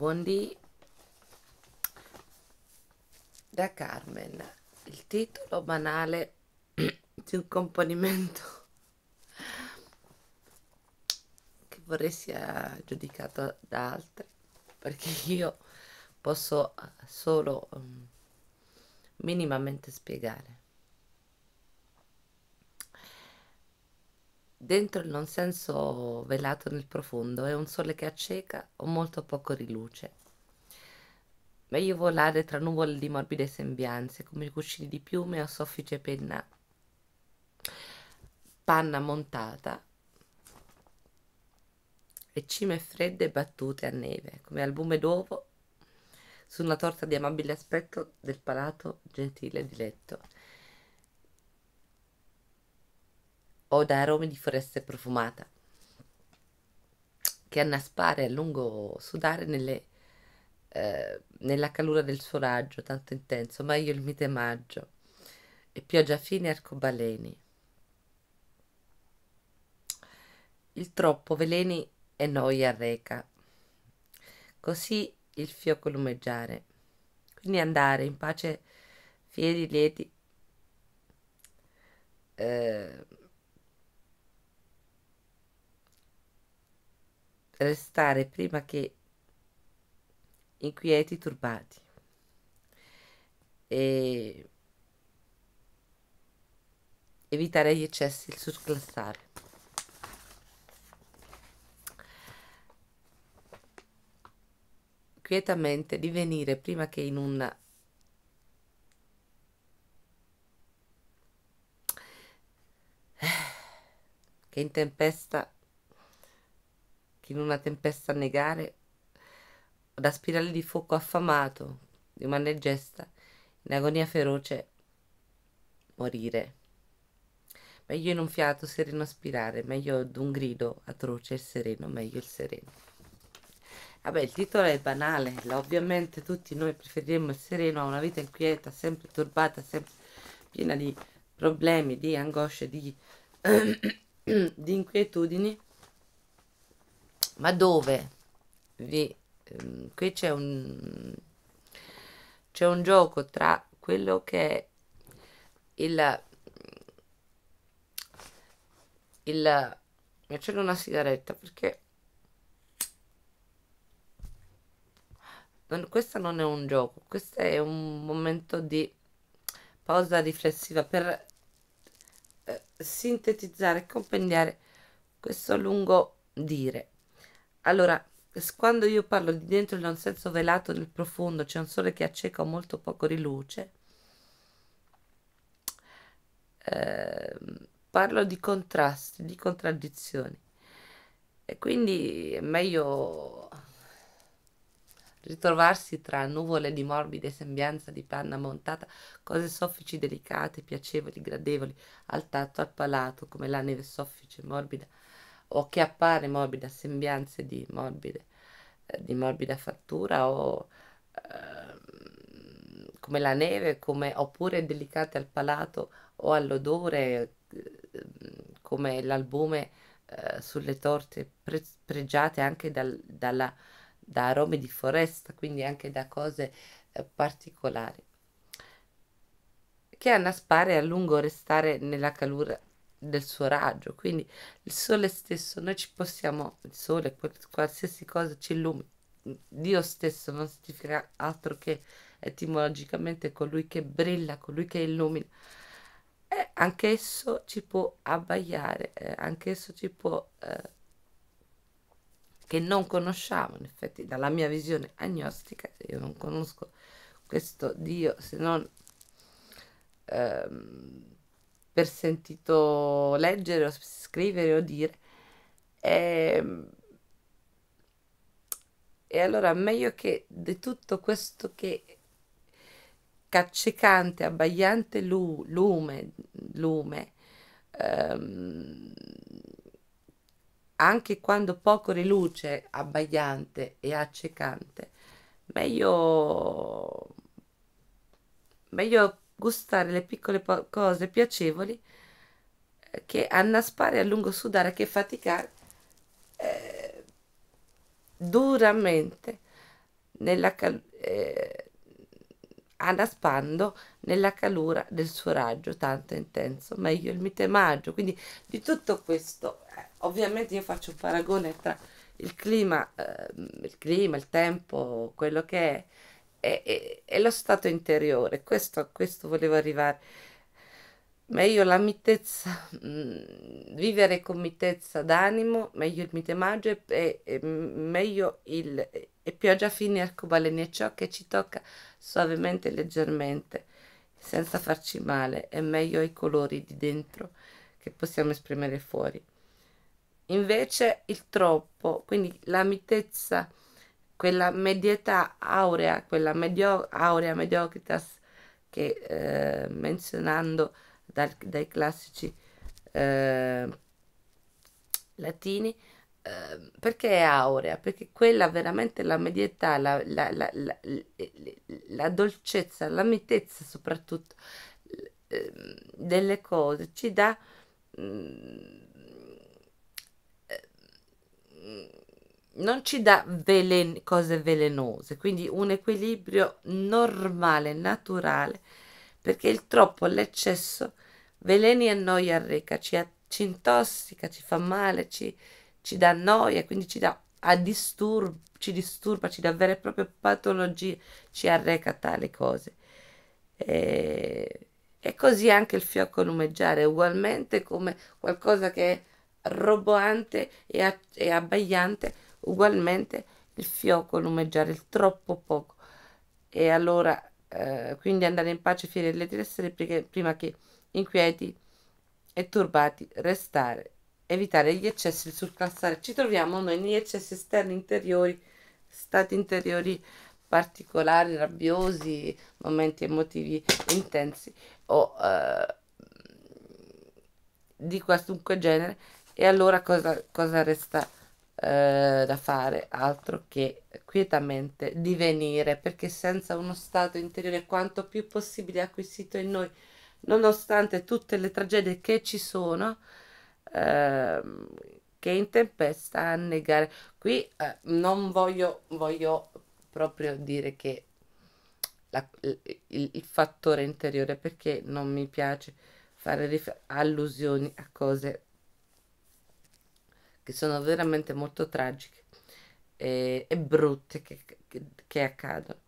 Buondì da Carmen. Il titolo banale di un componimento che vorrei sia giudicato da altri perché io posso solo um, minimamente spiegare. Dentro il non senso velato nel profondo è un sole che acceca o molto poco riluce. Meglio volare tra nuvole di morbide sembianze, come i cuscini di piume o soffice penna panna montata e cime fredde battute a neve, come albume d'uovo su una torta di amabile aspetto del palato gentile di letto. o da aromi di foresta profumata che annaspare a lungo sudare nelle, eh, nella calura del suo raggio tanto intenso, meglio il mite maggio e pioggia fine arcobaleni. Il troppo veleni e noia reca. Così il fioco lumeggiare. Quindi andare in pace fieri lieti. Eh, restare prima che inquieti, turbati. E evitare gli eccessi, il surclassare. Quietamente divenire prima che in un che in tempesta in una tempesta a negare, da spirale di fuoco affamato, di manegesta, in agonia feroce, morire. Meglio in un fiato sereno aspirare, meglio d'un grido atroce il sereno, meglio il sereno. Vabbè, il titolo è banale, ovviamente tutti noi preferiremmo il sereno a una vita inquieta, sempre turbata, sempre piena di problemi, di angosce, di, di inquietudini ma dove vi, ehm, qui c'è un, c'è un gioco tra quello che è il, il mi accendo una sigaretta perché non, questo non è un gioco questo è un momento di pausa riflessiva per eh, sintetizzare e compendiare questo lungo dire allora, quando io parlo di dentro il non senso velato nel profondo, c'è un sole che acceca o molto poco riluce luce, ehm, parlo di contrasti, di contraddizioni. E quindi è meglio ritrovarsi tra nuvole di morbide sembianza di panna montata, cose soffici, delicate, piacevoli, gradevoli, al tatto, al palato, come la neve soffice, morbida, o che appare morbida, sembianze di, morbide, eh, di morbida fattura o eh, come la neve, come, oppure delicate al palato o all'odore, ehm, come l'albume eh, sulle torte pre- pregiate anche dal, dalla, da aromi di foresta, quindi anche da cose eh, particolari che Anna Spare a lungo restare nella calura del suo raggio, quindi il sole stesso, noi ci possiamo, il sole, qualsiasi cosa ci illumina, Dio stesso non significa altro che etimologicamente colui che brilla, colui che illumina. anche esso ci può abbaiare, eh, anch'esso ci può... Eh, che non conosciamo, in effetti dalla mia visione agnostica, io non conosco questo Dio se non... Ehm, per sentito leggere o scrivere o dire. E, ehm, e allora meglio che di tutto questo che caccicante, abbagliante lu- lume, lume ehm, anche quando poco riluce, abbagliante e accecante, meglio, meglio gustare le piccole cose piacevoli eh, che annaspare a lungo sudare che faticare eh, duramente nella cal- eh, annaspando nella calura del suo raggio tanto intenso meglio il mitemaggio quindi di tutto questo eh, ovviamente io faccio un paragone tra il clima ehm, il clima il tempo quello che è è, è, è lo stato interiore, questo, questo volevo arrivare. Meglio la mitezza, mh, mm, vivere con mitezza d'animo, meglio il mitemaggio e, e, e meglio il e pioggia fine arcobaleni è ciò che ci tocca soavemente e leggermente, senza farci male, è meglio i colori di dentro che possiamo esprimere fuori. Invece il troppo, quindi la mitezza quella medietà aurea, quella medio, aurea mediocritas che eh, menzionando dal, dai classici eh, latini, eh, perché è aurea? Perché quella veramente la medietà, la, la, la, la dolcezza, la mitezza soprattutto eh, delle cose ci dà mh, mm, eh, non ci dà velen- cose velenose, quindi un equilibrio normale, naturale, perché il troppo, l'eccesso, veleni e noia arreca, ci, a- ci intossica, ci fa male, ci, ci dà noia, quindi ci dà a disturb- ci disturba, ci dà vere e proprie patologie, ci arreca tale cose. E, e così anche il fiocco lumeggiare, ugualmente come qualcosa che è roboante e, a- e abbagliante, ugualmente il fioco lumeggiare il troppo poco e allora eh, quindi andare in pace fieri le tessere prima che inquieti e turbati restare evitare gli eccessi il surclassare ci troviamo noi negli eccessi esterni interiori stati interiori particolari rabbiosi momenti emotivi intensi o eh, di qualunque genere e allora cosa, cosa resta eh, da fare altro che quietamente divenire, perché senza uno stato interiore quanto più possibile acquisito in noi, nonostante tutte le tragedie che ci sono, eh, che in tempesta annegare. Qui eh, non voglio, voglio proprio dire che la, il, il, fattore interiore perché non mi piace fare allusioni a cose che sono veramente molto tragiche e, eh, e brutte che, che, che accadono.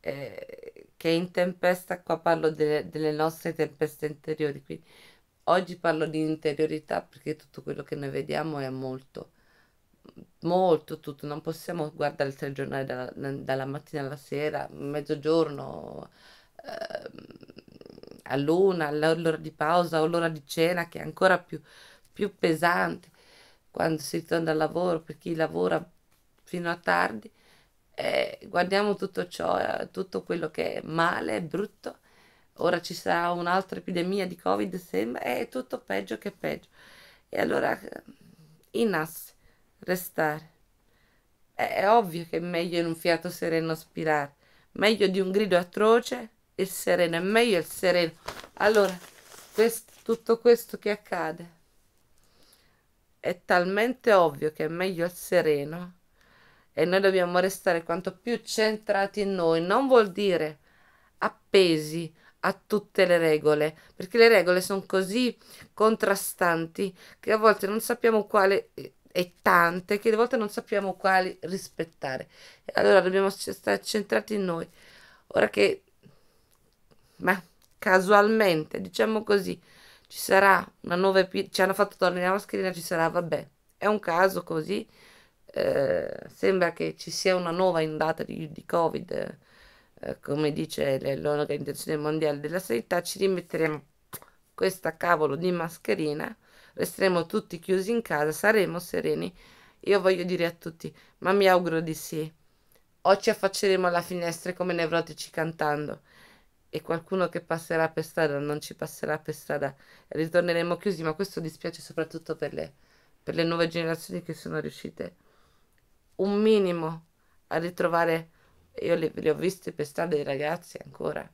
Eh, che in tempesta, qua parlo delle, delle nostre tempeste interiori, quindi oggi parlo di interiorità perché tutto quello che noi vediamo è molto, molto tutto, non possiamo guardare il telegiornale dalla, dalla mattina alla sera, mezzogiorno, eh, luna, all'ora di pausa o all'ora di cena che è ancora più, più pesante quando si ritorna al lavoro, per chi lavora fino a tardi, eh, guardiamo tutto ciò, eh, tutto quello che è male, è brutto, ora ci sarà un'altra epidemia di Covid, sembra, è tutto peggio che peggio. E allora, eh, inas, restare. Eh, è ovvio che è meglio in un fiato sereno aspirare, meglio di un grido atroce, il sereno, è meglio il sereno. Allora, questo, tutto questo che accade è talmente ovvio che è meglio il sereno e noi dobbiamo restare quanto più centrati in noi. Non vuol dire appesi a tutte le regole, perché le regole sono così contrastanti che a volte non sappiamo quale e tante che a volte non sappiamo quali rispettare. Allora dobbiamo stare centrati in noi. Ora che ma casualmente, diciamo così, ci sarà una nuova epidemia, ci hanno fatto tornare la mascherina, ci sarà, vabbè, è un caso così, eh, sembra che ci sia una nuova ondata di, di, Covid, eh, come dice l'Organizzazione Mondiale della Sanità, ci rimetteremo questa cavolo di mascherina, resteremo tutti chiusi in casa, saremo sereni. Io voglio dire a tutti, ma mi auguro di sì. O ci affacceremo alla finestra come nevrotici cantando e qualcuno che passerà per strada non ci passerà per strada, ritorneremo chiusi, ma questo dispiace soprattutto per le, per le nuove generazioni che sono riuscite un minimo a ritrovare, io li, li ho visti per strada i ragazzi ancora,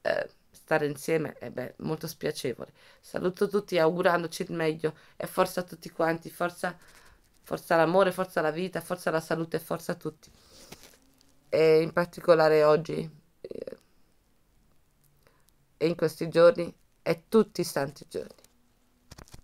eh, stare insieme è eh molto spiacevole. Saluto tutti augurandoci il meglio e forza a tutti quanti, forza, forza l'amore, forza la vita, forza la salute, forza a tutti. E in particolare oggi e in questi giorni e tutti i santi giorni.